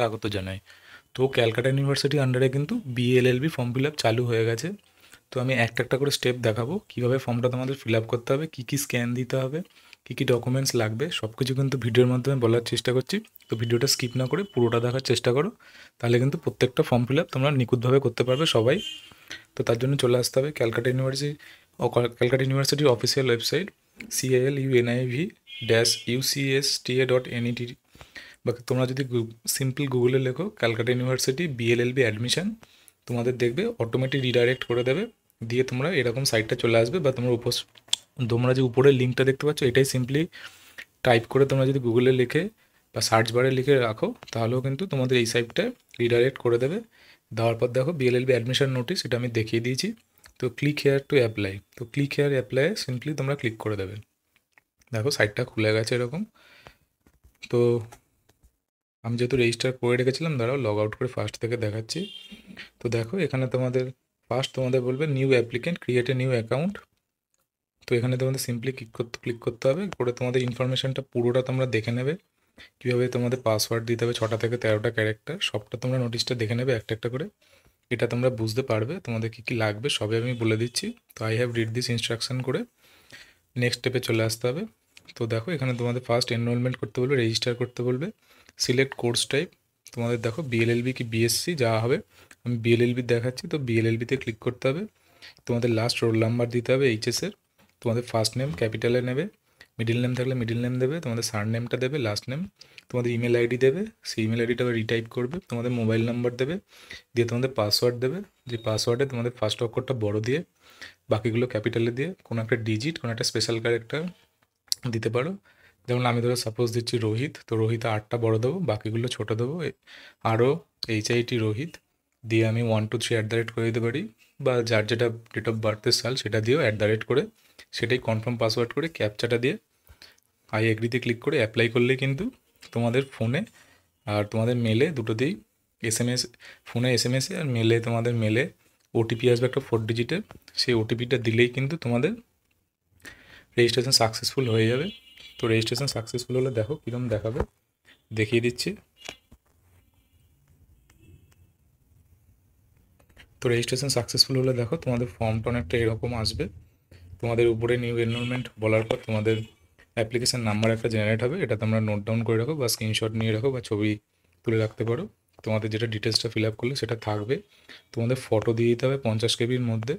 স্বাগত জানাই তো ক্যালকাটা ইউনিভার্সিটির আন্ডারে কিন্তু বিএলএলবি ফর্ম ফিল আপ চালু হয়ে গেছে তো আমি একটা একটা করে স্টেপ দেখাবো কীভাবে ফর্মটা তোমাদের ফিল আপ করতে হবে কী কী স্ক্যান দিতে হবে কী কী ডকুমেন্টস লাগবে সব কিছু কিন্তু ভিডিওর মাধ্যমে বলার চেষ্টা করছি তো ভিডিওটা স্কিপ না করে পুরোটা দেখার চেষ্টা করো তাহলে কিন্তু প্রত্যেকটা ফর্ম ফিল আপ তোমরা নিখুঁতভাবে করতে পারবে সবাই তো তার জন্য চলে আসতে হবে ক্যালকাটা ইউনিভার্সিটি ও ক্যালকাটা ইউনিভার্সিটির official website CL UNIV dash UCS dot NET বা তোমরা যদি সিম্পল গুগলে লেখো ক্যালকাটা ইউনিভার্সিটি বিএলএলবি অ্যাডমিশান তোমাদের দেখবে অটোমেটিক রিডাইরেক্ট করে দেবে দিয়ে তোমরা এরকম সাইটটা চলে আসবে বা তোমরা উপোস তোমরা যে উপরের লিঙ্কটা দেখতে পাচ্ছ এটাই সিম্পলি টাইপ করে তোমরা যদি গুগলে লিখে বা সার্চ বারে লিখে রাখো তাহলেও কিন্তু তোমাদের এই সাইটটা রিডাইরেক্ট করে দেবে দেওয়ার পর দেখো বিএলএলবি অ্যাডমিশন নোটিস এটা আমি দেখিয়ে দিয়েছি তো ক্লিক হেয়ার টু অ্যাপ্লাই তো ক্লিক হেয়ার অ্যাপ্লাই সিম্পলি তোমরা ক্লিক করে দেবে দেখো সাইটটা খুলে গেছে এরকম তো আমি যেহেতু রেজিস্টার করে রেখেছিলাম দাঁড়াও লগ আউট করে ফার্স্ট থেকে দেখাচ্ছি তো দেখো এখানে তোমাদের ফার্স্ট তোমাদের বলবে new applicant create a new account তো এখানে তোমাদের সিম্পলি ক্লিক করতে ক্লিক করতে হবে করে তোমাদের ইনফরমেশানটা পুরোটা তোমরা দেখে নেবে কীভাবে তোমাদের পাসওয়ার্ড দিতে হবে ছটা থেকে তেরোটা ক্যারেক্টার সবটা তোমরা নোটিশটা দেখে নেবে একটা একটা করে এটা তোমরা বুঝতে পারবে তোমাদের কী কী লাগবে সবে আমি বলে দিচ্ছি তো I have read this instruction করে নেক্সট স্টেপে চলে আসতে হবে তো দেখো এখানে তোমাদের ফার্স্ট এনরোলমেন্ট করতে বলবে রেজিস্টার করতে বলবে সিলেক্ট কোর্স টাইপ তোমাদের দেখো বিএলএলবি কি বিএসসি যা হবে আমি বিএলএলবি দেখাচ্ছি তো বিএলএলবিতে ক্লিক করতে হবে তোমাদের লাস্ট রোল নাম্বার দিতে হবে এইচএসের তোমাদের ফার্স্ট নেম ক্যাপিটালে নেবে মিডিল নেম থাকলে মিডিল নেম দেবে তোমাদের সার নেমটা দেবে লাস্ট নেম তোমাদের ইমেল আইডি দেবে সেই ইমেল আইডিটা রিটাইপ করবে তোমাদের মোবাইল নাম্বার দেবে দিয়ে তোমাদের পাসওয়ার্ড দেবে যে পাসওয়ার্ডে তোমাদের ফার্স্ট অক্ষরটা বড় দিয়ে বাকিগুলো ক্যাপিটালে দিয়ে কোনো একটা ডিজিট কোনো একটা স্পেশাল ক্যারেক্টার দিতে পারো যেমন আমি ধরো সাপোজ দিচ্ছি রোহিত তো রোহিত আটটা বড় দেবো বাকিগুলো ছোটো দেবো আরও এইচ আইটি রোহিত দিয়ে আমি one two three at the rate করে দিতে পারি বা যার যেটা ডেট অফ বার্থের সাল সেটা দিয়েও অ্যাট দ্য রেট করে সেটাই কনফার্ম পাসওয়ার্ড করে ক্যাপচাটা দিয়ে আই এগ্রিতে ক্লিক করে অ্যাপ্লাই করলে কিন্তু তোমাদের ফোনে আর তোমাদের মেলে দুটোতেই এস এম এস ফোনে এস এম এসে আর মেলে তোমাদের মেলে ওটিপি আসবে একটা ফোর ডিজিটের সেই ওটিপিটা দিলেই কিন্তু তোমাদের রেজিস্ট্রেশন সাকসেসফুল হয়ে যাবে তো রেজিস্ট্রেশন সাকসেসফুল হলে দেখো কীরকম দেখাবে দেখিয়ে দিচ্ছি তো রেজিস্ট্রেশন সাকসেসফুল হলে দেখো তোমাদের ফর্মটা অনেকটা এরকম আসবে তোমাদের উপরে নিউ এনরোলমেন্ট বলার পর তোমাদের অ্যাপ্লিকেশান নাম্বার একটা জেনারেট হবে এটা তোমরা নোট ডাউন করে রাখো বা স্ক্রিনশট নিয়ে রাখো বা ছবি তুলে রাখতে পারো তোমাদের যেটা ডিটেলসটা ফিল আপ করলে সেটা থাকবে তোমাদের ফটো দিয়ে দিতে হবে পঞ্চাশ কেবির মধ্যে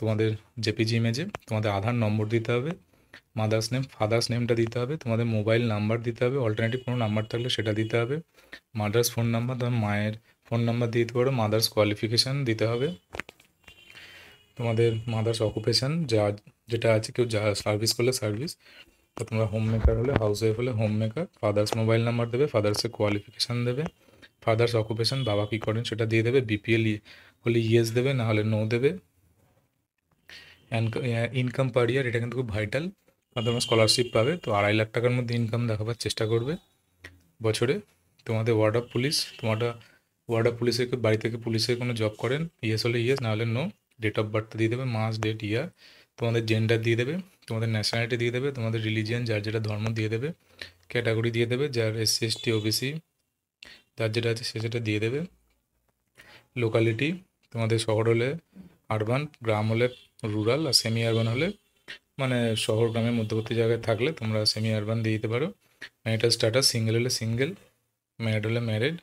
তোমাদের জেপিজি ইমেজে তোমাদের আধার নম্বর দিতে হবে মাদার্স নেম ফাদার্স নেমটা দিতে হবে তোমাদের মোবাইল নাম্বার দিতে হবে অল্টারনেটিভ কোনো নাম্বার থাকলে সেটা দিতে হবে মাদার্স ফোন নাম্বার তোমার মায়ের ফোন নাম্বার দিতে পারো মাদার্স কোয়ালিফিকেশান দিতে হবে তোমাদের মাদার্স অকুপেশান যা যেটা আছে কেউ যা সার্ভিস করলে সার্ভিস তো তোমরা হোম মেকার হলে হাউস ওয়াইফ হলে home maker father's mobile number দেবে ফাদার্সের কোয়ালিফিকেশান দেবে ফাদার্স অকুপেশান বাবা কী করেন সেটা দিয়ে দেবে বিপিএল ইয়ে, হলে ইয়েস দেবে না হলে নো দেবে ইনকাম পার ইয়ার এটা কিন্তু খুব ভাইটাল মাধ্যমে স্কলারশিপ পাবে তো আড়াই লাখ টাকার মধ্যে ইনকাম দেখাবার চেষ্টা করবে বছরে তোমাদের ওয়ার্ড অফ পুলিশ তোমারটা ওয়ার্ড অফ পুলিশের বাড়ি থেকে পুলিশের কোনো জব করেন ইয়েস হলে ইয়েস না হলে নো ডেট অফ বার্থ দিয়ে দেবে মাস ডেট ইয়ার তোমাদের জেন্ডার দিয়ে দেবে তোমাদের ন্যাশনালিটি দিয়ে দেবে তোমাদের রিলিজিয়ান যার যেটা ধর্ম দিয়ে দেবে ক্যাটাগরি দিয়ে দেবে যার এসসি এসটি ওবিসি যার যেটা আছে সে সেটা দিয়ে দেবে লোকালিটি তোমাদের শহর হলে আরবান গ্রাম হলে রুরাল আর সেমি আরবান হলে মানে শহর গ্রামের মধ্যবর্তী জায়গায় থাকলে তোমরা সেমি আরবান দিয়ে দিতে পারো ম্যারিটাল স্ট্যাটাস সিঙ্গেল হলে সিঙ্গেল ম্যারিড হলে ম্যারিড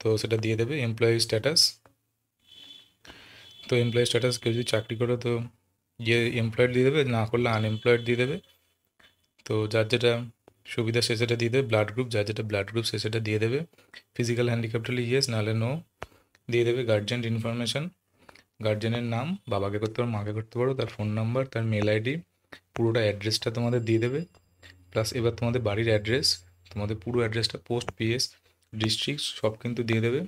তো সেটা দিয়ে দেবে এমপ্লয়ি স্ট্যাটাস তো এমপ্লয়ি স্ট্যাটাস কেউ যদি চাকরি করে তো ইয়ে এমপ্লয়েড দিয়ে দেবে না করলে আনএমপ্লয়েড দিয়ে দেবে তো যার যেটা সুবিধা সে সেটা দিয়ে দেবে ব্লাড গ্রুপ যার যেটা ব্লাড গ্রুপ সে সেটা দিয়ে দেবে ফিজিক্যাল হ্যান্ডিক্যাপ্ট হলে ইয়েস নাহলে নো দিয়ে দেবে গার্জেন ইনফরমেশান গার্জেনের নাম বাবাকে করতে পারো মাকে করতে পারো তার ফোন নাম্বার তার মেল আইডি পুরোটা অ্যাড্রেসটা তোমাদের দিয়ে দেবে প্লাস এবার তোমাদের বাড়ির অ্যাড্রেস তোমাদের পুরো অ্যাড্রেসটা পোস্ট পিএস ডিস্ট্রিক্ট সব কিন্তু দিয়ে দেবে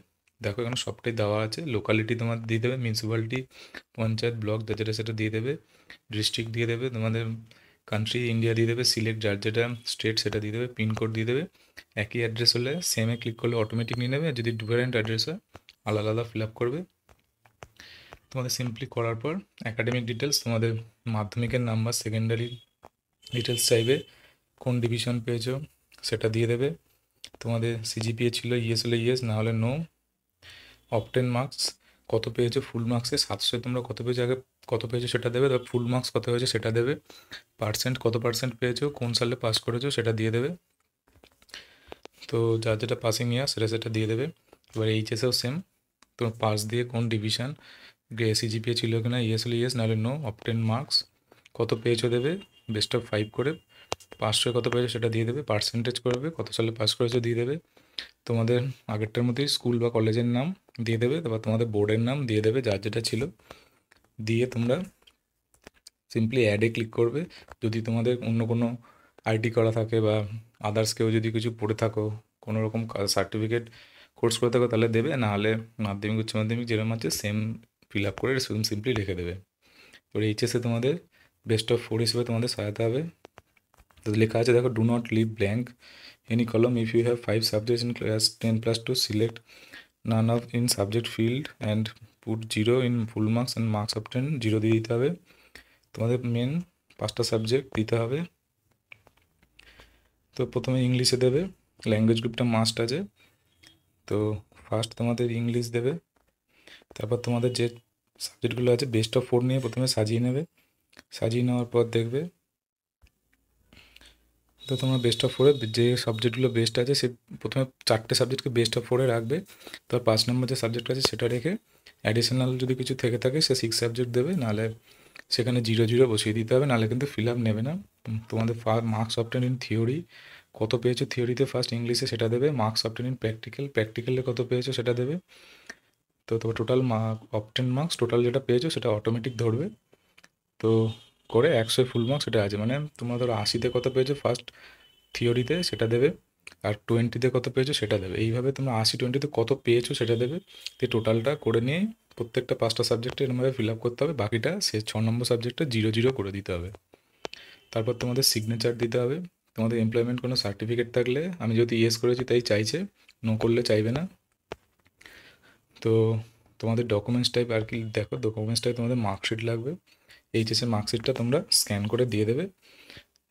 দেখো এখানে সবটাই দেওয়া আছে লোকালিটি তোমাদের দিয়ে দেবে মিউনিসিপ্যালিটি পঞ্চায়েত ব্লক যা যেটা সেটা দিয়ে দেবে ডিস্ট্রিক্ট দিয়ে দেবে তোমাদের কান্ট্রি ইন্ডিয়া দিয়ে দেবে সিলেক্ট যার যেটা স্টেট সেটা দিয়ে দেবে পিনকোড দিয়ে দেবে একই অ্যাড্রেস হলে সেমে ক্লিক করলে অটোমেটিক নিয়ে নেবে আর যদি ডিফারেন্ট অ্যাড্রেস হয় আলাদা আলাদা ফিল আপ করবে তোমাদের সিম্পলি করার পর অ্যাকাডেমিক ডিটেলস তোমাদের মাধ্যমিকের নাম্বার সেকেন্ডারি ডিটেলস চাইবে কোন ডিভিশন পেয়েছো সেটা দিয়ে দেবে তোমাদের সিজিপিএ ছিল ইয়েস হলে ইয়েস না হলে নো অপটেন মার্কস কত পেয়েছো ফুল মার্কসে সাতশো তোমরা কত পেয়েছো আগে কত পেয়েছো সেটা দেবে তারপর ফুল মার্কস কত হয়েছে সেটা দেবে পার্সেন্ট কত পার্সেন্ট পেয়েছো কোন সালে পাস করেছো সেটা দিয়ে দেবে তো যার যেটা পাসিং ইয়ার সেটা সেটা দিয়ে দেবে এবার এইচএসেও সেম তোমার পাস দিয়ে কোন ডিভিশন যে সিজিপিএ ছিল না ইয়েস হলে ইয়েস নাহলে নো অপ টেন মার্কস কত পেয়েছো দেবে বেস্ট অফ ফাইভ করে পাঁচশোয় কত পেয়েছো সেটা দিয়ে দেবে পার্সেন্টেজ করবে কত সালে পাস করেছো দিয়ে দেবে তোমাদের আগেরটার মধ্যেই স্কুল বা কলেজের নাম দিয়ে দেবে তারপর তোমাদের বোর্ডের নাম দিয়ে দেবে যার যেটা ছিল দিয়ে তোমরা সিম্পলি অ্যাডে ক্লিক করবে যদি তোমাদের অন্য কোনো আইটি করা থাকে বা আদার্স কেউ যদি কিছু পড়ে থাকো কোনো রকম সার্টিফিকেট কোর্স করে থাকো তাহলে দেবে নাহলে মাধ্যমিক উচ্চ মাধ্যমিক যেরকম আছে সেম ফিল আপ করে শুধু সিম্পলি লিখে দেবে এবার এইচএসে তোমাদের বেস্ট অফ ফোর হিসেবে তোমাদের সহায়তা হবে তো লেখা আছে দেখো do not leave blank any column if you have five subjects in class ten plus two select none of in subject field and put zero in full marks and marks of ten zero দিয়ে দিতে হবে তোমাদের main পাঁচটা subject দিতে হবে তো প্রথমে ইংলিশে দেবে ল্যাঙ্গুয়েজ গ্রুপটা মাস্ট আছে তো ফার্স্ট তোমাদের ইংলিশ দেবে তারপর তোমাদের যে সাবজেক্টগুলো আছে বেস্ট অফ ফোর নিয়ে প্রথমে সাজিয়ে নেবে সাজিয়ে নেওয়ার পর দেখবে তো তোমরা বেস্ট অফ ফোরে যে সাবজেক্টগুলো বেস্ট আছে সে প্রথমে চারটে সাবজেক্টকে বেস্ট অফ ফোরে রাখবে তারপর পাঁচ নম্বর যে সাবজেক্ট আছে সেটা রেখে অ্যাডিশনাল যদি কিছু থেকে থাকে সে সিক্স সাবজেক্ট দেবে নাহলে সেখানে জিরো জিরো বসিয়ে দিতে হবে নাহলে কিন্তু ফিল আপ নেবে না তোমাদের মার্কস অবটেন ইন থিওরি কত পেয়েছো থিওরিতে ফার্স্ট ইংলিশে সেটা দেবে মার্কস অবটেন ইন প্র্যাকটিক্যাল প্র্যাকটিক্যালে কত পেয়েছো সেটা দেবে তো তোমার total mark obtain marks total যেটা পেয়েছো সেটা অটোমেটিক ধরবে তো করে একশো ফুল মার্কস সেটা আছে মানে তোমরা ধরো আশিতে কত পেয়েছো ফার্স্ট থিওরিতে সেটা দেবে আর টোয়েন্টিতে কত পেয়েছো সেটা দেবে এইভাবে তোমরা আশি টোয়েন্টিতে কত পেয়েছো সেটা দেবে তো টোটালটা করে নিয়ে প্রত্যেকটা পাঁচটা সাবজেক্টে এরমভাবে ফিল আপ করতে হবে বাকিটা সে ছ নম্বর সাবজেক্টটা জিরো জিরো করে দিতে হবে তারপর তোমাদের সিগনেচার দিতে হবে তোমাদের এমপ্লয়মেন্ট কোনো সার্টিফিকেট থাকলে আমি যদি ইয়েস করেছি তাই চাইছে নো করলে চাইবে না তো তোমাদের ডকুমেন্টস টাইপ আর কি দেখো ডকুমেন্টস টাইপ তোমাদের মার্কশিট লাগবে এইচএসের মার্কশিটটা তোমরা স্ক্যান করে দিয়ে দেবে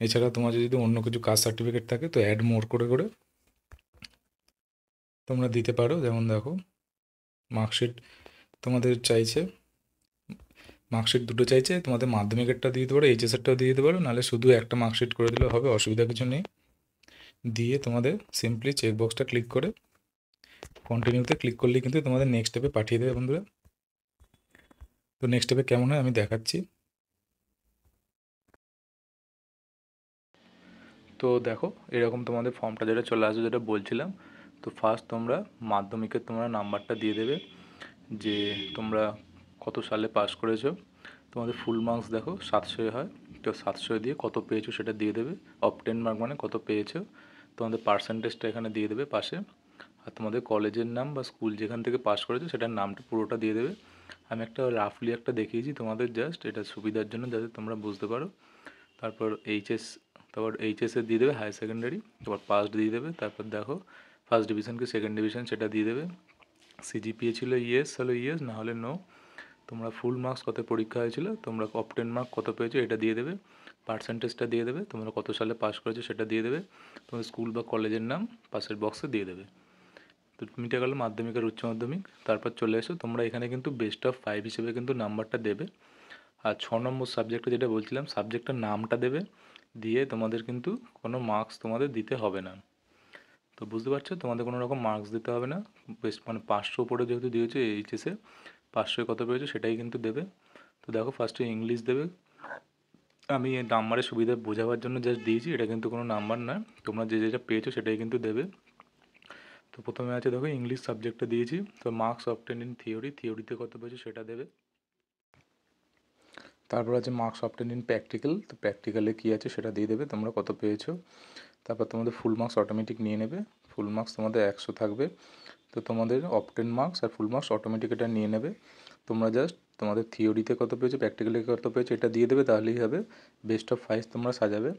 এছাড়া তোমার যদি অন্য কিছু কাজ সার্টিফিকেট থাকে তো অ্যাড মোর করে করে তোমরা দিতে পারো যেমন দেখো মার্কশিট তোমাদের চাইছে মার্কশিট দুটো চাইছে তোমাদের মাধ্যমিকেরটা দিয়ে দিতে পারো এইচএসেরটাও দিয়ে দিতে পারো নাহলে শুধু একটা মার্কশিট করে দিলে হবে অসুবিধা কিছু নেই দিয়ে তোমাদের সিম্পলি চেকবক্সটা ক্লিক করে কন্টিনিউতে ক্লিক করলেই কিন্তু তোমাদের নেক্সট স্টেপে পাঠিয়ে দেবে বন্ধুরা তো নেক্সট স্টেপে কেমন হয় আমি দেখাচ্ছি তো দেখো এরকম তোমাদের ফর্মটা যেটা চলে আসবে যেটা বলছিলাম তো ফার্স্ট তোমরা মাধ্যমিকের তোমরা নাম্বারটা দিয়ে দেবে যে তোমরা কত সালে পাস করেছো তোমাদের ফুল মার্কস দেখো সাতশোয় হয় তো সাতশোয় দিয়ে কত পেয়েছো সেটা দিয়ে দেবে অপটেন মার্ক মানে কত পেয়েছো তোমাদের পার্সেন্টেজটা এখানে দিয়ে দেবে পাশে আর তোমাদের কলেজের নাম বা স্কুল যেখান থেকে পাস করেছো সেটার নামটা পুরোটা দিয়ে দেবে আমি একটা রাফলি একটা দেখিয়েছি তোমাদের জাস্ট এটা সুবিধার জন্য যাতে তোমরা বুঝতে পারো তারপর এইচএস তারপর এইচএসে দিয়ে দেবে হায়ার সেকেন্ডারি তারপর পাস্ট দিয়ে দেবে তারপর দেখো ফার্স্ট ডিভিশনকে সেকেন্ড ডিভিশন সেটা দিয়ে দেবে সিজিপিএ ছিল ইয়েস হলো ইয়েস না হলে নো তোমরা ফুল মার্কস কত পরীক্ষা হয়েছিল তোমরা অপটেন মার্ক কত পেয়েছো এটা দিয়ে দেবে পার্সেন্টেজটা দিয়ে দেবে তোমরা কত সালে পাস করেছো সেটা দিয়ে দেবে তোমার স্কুল বা কলেজের নাম পাশের বক্সে দিয়ে দেবে তো মিটে গেল মাধ্যমিক আর উচ্চ মাধ্যমিক তারপর চলে এসো তোমরা এখানে কিন্তু বেস্ট অফ ফাইভ হিসেবে কিন্তু নাম্বারটা দেবে আর ছ নম্বর সাবজেক্টে যেটা বলছিলাম সাবজেক্টের নামটা দেবে দিয়ে তোমাদের কিন্তু কোনো মার্কস তোমাদের দিতে হবে না তো বুঝতে পারছো তোমাদের কোনো রকম মার্কস দিতে হবে না বেশ মানে পাঁচশো উপরে যেহেতু দিয়েছো এইচএসে পাঁচশোয় কত পেয়েছো সেটাই কিন্তু দেবে তো দেখো ফার্স্টে ইংলিশ দেবে আমি নাম্বারের সুবিধা বোঝাবার জন্য জাস্ট দিয়েছি এটা কিন্তু কোনো নাম্বার না তোমরা যে যেটা পেয়েছো সেটাই কিন্তু দেবে তো প্রথমে আছে দেখো ইংলিশ সাবজেক্টটা দিয়েছি তো মার্কস অপটেন ইন থিওরি থিওরিতে কত পেয়েছে সেটা দেবে তারপর আছে মার্কস অপটেন ইন প্র্যাকটিক্যাল তো প্র্যাকটিক্যালে কী আছে সেটা দিয়ে দেবে তোমরা কত পেয়েছো তারপর তোমাদের ফুল মার্কস অটোমেটিক নিয়ে নেবে ফুল মার্কস তোমাদের একশো থাকবে তো তোমাদের অপটেন মার্কস আর ফুল মার্কস অটোমেটিক এটা নিয়ে নেবে তোমরা জাস্ট তোমাদের থিওরিতে কত পেয়েছো প্র্যাকটিক্যালে কত পেয়েছো এটা দিয়ে দেবে তাহলেই হবে বেস্ট অফ ফাইভ তোমরা সাজাবে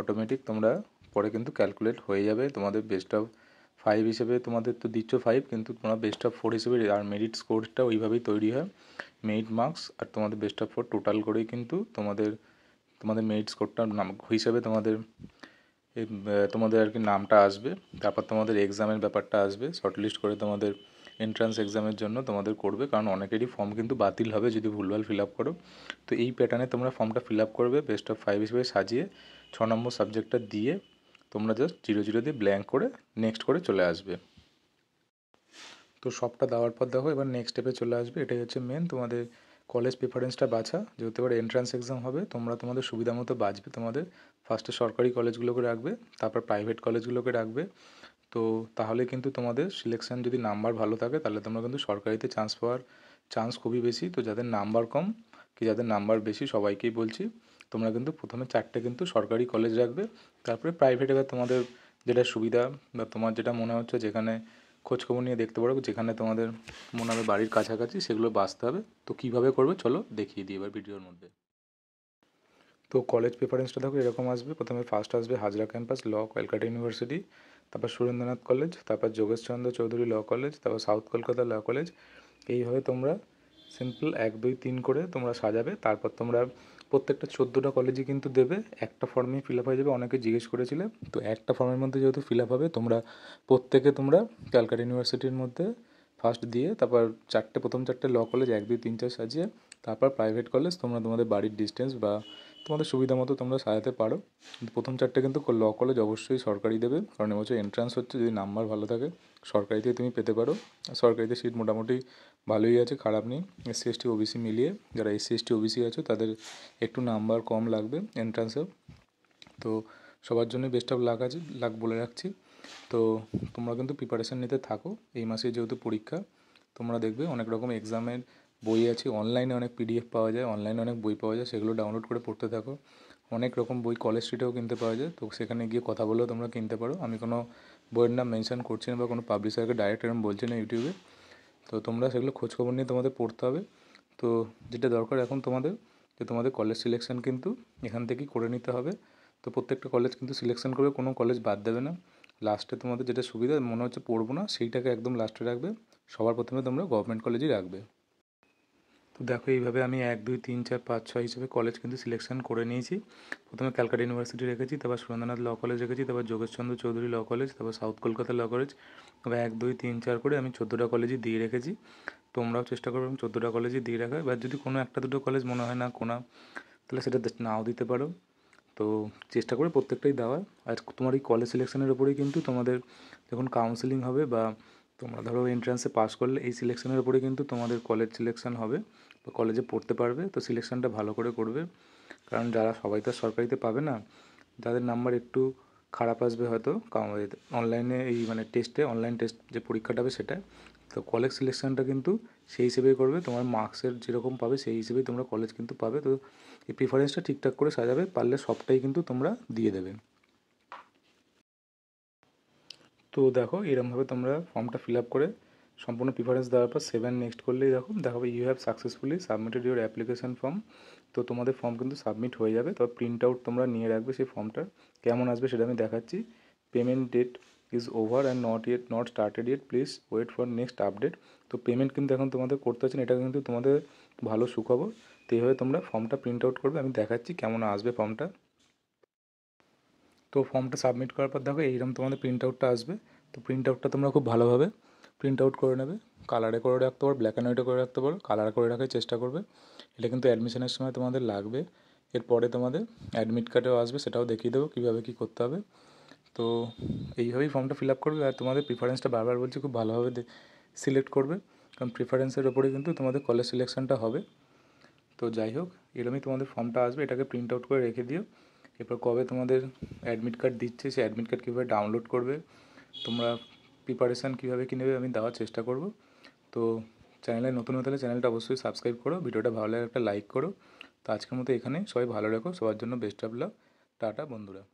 অটোমেটিক তোমরা পরে কিন্তু ক্যালকুলেট হয়ে যাবে তোমাদের বেস্ট অফ ফাইভ হিসেবে তোমাদের তো দিচ্ছ ফাইভ কিন্তু তোমরা বেস্ট অফ ফোর হিসেবে আর মেরিট স্কোরটা ওইভাবেই তৈরি হয় মেরিট মার্কস আর তোমাদের বেস্ট অফ ফোর টোটাল করেই কিন্তু তোমাদের তোমাদের মেরিট স্কোরটা নাম হিসেবে তোমাদের তোমাদের আর কি নামটা আসবে তারপর তোমাদের এক্সামের ব্যাপারটা আসবে শর্টলিস্ট করে তোমাদের এন্ট্রান্স এক্সামের জন্য তোমাদের করবে কারণ অনেকেরই ফর্ম কিন্তু বাতিল হবে যদি ভুলভাল ফিল আপ করো তো এই প্যাটার্নে তোমরা ফর্মটা ফিল আপ করবে বেস্ট অফ ফাইভ হিসেবে সাজিয়ে ছ নম্বর সাবজেক্টটা দিয়ে তোমরা জাস্ট জিরো জিরো দিয়ে ব্ল্যাঙ্ক করে নেক্সট করে চলে আসবে তো সবটা দেওয়ার পর দেখো এবার নেক্সট স্টেপে চলে আসবে এটাই হচ্ছে মেন তোমাদের কলেজ প্রিফারেন্সটা বাছা যেহেতু এবার এন্ট্রান্স এক্সাম হবে তোমরা তোমাদের সুবিধা মতো বাঁচবে তোমাদের ফার্স্টে সরকারি কলেজগুলোকে রাখবে তারপর প্রাইভেট কলেজগুলোকে রাখবে তো তাহলে কিন্তু তোমাদের সিলেকশান যদি নাম্বার ভালো থাকে তাহলে তোমরা কিন্তু সরকারিতে চান্স পাওয়ার চান্স খুবই বেশি তো যাদের নাম্বার কম কি যাদের নাম্বার বেশি সবাইকেই বলছি তোমরা কিন্তু প্রথমে চারটে কিন্তু সরকারি কলেজ রাখবে তারপরে প্রাইভেট এবার তোমাদের যেটা সুবিধা বা তোমার যেটা মনে হচ্ছে যেখানে খোঁজখবর নিয়ে দেখতে পারো যেখানে তোমাদের মনে হবে বাড়ির কাছাকাছি সেগুলো বাঁচতে হবে তো কীভাবে করবে চলো দেখিয়ে দিই এবার ভিডিওর মধ্যে তো কলেজ প্রেফারেন্সটা দেখো এরকম আসবে প্রথমে ফার্স্ট আসবে Hazra campus law Kolkata university তারপর সুরেন্দ্রনাথ কলেজ তারপর যোগেশচন্দ্র চৌধুরী ল কলেজ তারপর সাউথ কলকাতা ল কলেজ এইভাবে তোমরা সিম্পল এক দুই তিন করে তোমরা সাজাবে তারপর তোমরা প্রত্যেকটা চোদ্দোটা কলেজে কিন্তু দেবে একটা ফর্মেই ফিল আপ হয়ে যাবে অনেকে জিজ্ঞেস করেছিলে তো একটা ফর্মের মধ্যে যেহেতু ফিল আপ হবে তোমরা প্রত্যেকে তোমরা ক্যালকাটা ইউনিভার্সিটির মধ্যে ফার্স্ট দিয়ে তারপর চারটে প্রথম চারটে ল কলেজ এক দুই তিন চার সাজিয়ে তারপর প্রাইভেট কলেজ তোমরা তোমাদের বাড়ির ডিস্টেন্স বা তোমাদের সুবিধা মতো তোমরা সাজাতে পারো প্রথম চারটে কিন্তু ল কলেজ অবশ্যই সরকারি দেবে কারণ এবছর এন্ট্রান্স হচ্ছে যদি নাম্বার ভালো থাকে সরকারিতে তুমি পেতে পারো সরকারিতে সিট মোটামুটি ভালোই আছে খারাপ নেই এসসি এসটি ওবিসি মিলিয়ে যারা এসসি এসটি ওবিসি আছে তাদের একটু নাম্বার কম লাগবে এন্ট্রান্সে তো সবার জন্য বেস্ট অফ লাক আছে লাক বলে রাখছি তো তোমরা কিন্তু প্রিপারেশান নিতে থাকো এই মাসে যেহেতু পরীক্ষা তোমরা দেখবে অনেক রকম এক্সামের বই আছে অনলাইনে অনেক পিডিএফ পাওয়া যায় অনলাইনে অনেক বই পাওয়া যায় সেগুলো ডাউনলোড করে পড়তে থাকো অনেক রকম বই কলেজ স্ট্রিটেও কিনতে পাওয়া যায় তো সেখানে গিয়ে কথা বলেও তোমরা কিনতে পারো আমি কোনো বইয়ের নাম মেনশন করছি না বা কোনো পাবলিশারকে ডাইরেক্ট এরকম বলছি না ইউটিউবে তো তোমরা সেগুলো খোঁজখবর নিয়ে তোমাদের পড়তে হবে তো যেটা দরকার এখন তোমাদের যে তোমাদের কলেজ সিলেকশন কিন্তু এখান থেকেই করে নিতে হবে তো প্রত্যেকটা কলেজ কিন্তু সিলেকশন করবে কোনো কলেজ বাদ দেবে না লাস্টে তোমাদের যেটা সুবিধা মনে হচ্ছে পড়বো না সেইটাকে একদম লাস্টে রাখবে সবার প্রথমে তোমরা গভর্নমেন্ট কলেজেই রাখবে তো দেখো এইভাবে আমি এক দুই তিন চার পাঁচ ছয় হিসেবে কলেজ কিন্তু সিলেকশন করে নিয়েছি প্রথমে ক্যালকাটা ইউনিভার্সিটি রেখেছি তারপর সুরেন্দ্রনাথ ল কলেজ রেখেছি তারপর যোগেশচন্দ্র চৌধুরী ল কলেজ তারপর সাউথ কলকাতা ল কলেজ তবে এক দুই তিন চার করে আমি চোদ্দোটা কলেজই দিয়ে রেখেছি তোমরাও চেষ্টা করবে আমি চোদ্দোটা কলেজই দিয়ে রাখা এবার যদি কোনো একটা দুটো কলেজ মনে হয় না কোনা তাহলে সেটা নাও দিতে পারো তো চেষ্টা করে প্রত্যেকটাই দেওয়ার আর তোমার এই কলেজ সিলেকশনের ওপরেই কিন্তু তোমাদের যখন কাউন্সেলিং হবে বা তোমরা ধরো এন্ট্রান্সে পাস করলে এই সিলেকশনের উপরে কিন্তু তোমাদের কলেজ সিলেকশন হবে বা কলেজে পড়তে পারবে তো সিলেকশনটা ভালো করে করবে কারণ যারা সবাই তো সরকারিতে পাবে না যাদের নাম্বার একটু খারাপ আসবে হয়তো অনলাইনে এই মানে টেস্টে অনলাইন টেস্ট যে পরীক্ষাটা হবে সেটা তো কলেজ সিলেকশনটা কিন্তু সেই হিসেবেই করবে তোমার মার্কসের যেরকম পাবে সেই হিসেবেই তোমরা কলেজ কিন্তু পাবে তো এই প্রিফারেন্সটা ঠিকঠাক করে সাজাবে পারলে সবটাই কিন্তু তোমরা দিয়ে দেবে তো দেখো এরমভাবে তোমরা ফর্মটা ফিল আপ করে সম্পূর্ণ প্রিফারেন্স দেওয়ার পর সেভেন নেক্সট করলেই দেখো দেখাবে you have successfully submitted your application form তো তোমাদের ফর্ম কিন্তু সাবমিট হয়ে যাবে তবে প্রিন্ট আউট তোমরা নিয়ে রাখবে সেই ফর্মটা কেমন আসবে সেটা আমি দেখাচ্ছি payment date is over and not yet not started yet please wait for next update তো পেমেন্ট কিন্তু এখন তোমাদের করতে হচ্ছে এটা কিন্তু তোমাদের ভালো সুখবর তো এইভাবে তোমরা ফর্মটা প্রিন্ট আউট করবে আমি দেখাচ্ছি কেমন আসবে ফর্মটা তো ফর্মটা সাবমিট করার পর দেখো এইরকম তোমাদের প্রিন্ট আউটটা আসবে তো প্রিন্ট আউটটা তোমরা খুব ভালোভাবে প্রিন্ট আউট করে নেবে কালারে করে রাখতে পারো ব্ল্যাক অ্যান্ড হোয়াইটে করে রাখতে পারো কালার করে রাখার চেষ্টা করবে এটা কিন্তু অ্যাডমিশনের সময় তোমাদের লাগবে এরপরে তোমাদের অ্যাডমিট কার্ডেও আসবে সেটাও দেখিয়ে দেবো কীভাবে কী করতে হবে তো এইভাবেই ফর্মটা ফিল আপ করবে আর তোমাদের প্রিফারেন্সটা বারবার বলছি খুব ভালোভাবে সিলেক্ট করবে কারণ প্রিফারেন্সের ওপরে কিন্তু তোমাদের কলেজ সিলেকশনটা হবে তো যাই হোক এরকমই তোমাদের ফর্মটা আসবে এটাকে প্রিন্ট আউট করে রেখে দিও এরপর কবে তোমাদের অ্যাডমিট কার্ড দিচ্ছে সেই অ্যাডমিট কার্ড কীভাবে ডাউনলোড করবে তোমরা প্রিপারেশান কীভাবে কী নেবে আমি দেওয়ার চেষ্টা করব তো চ্যানেলে নতুন হতে হলে চ্যানেলটা অবশ্যই সাবস্ক্রাইব করো ভিডিওটা ভালো লাগে একটা লাইক করো তো আজকের মতো এখানে সবাই ভালো রাখো সবার জন্য বেস্ট অফ লাভ টাটা বন্ধুরা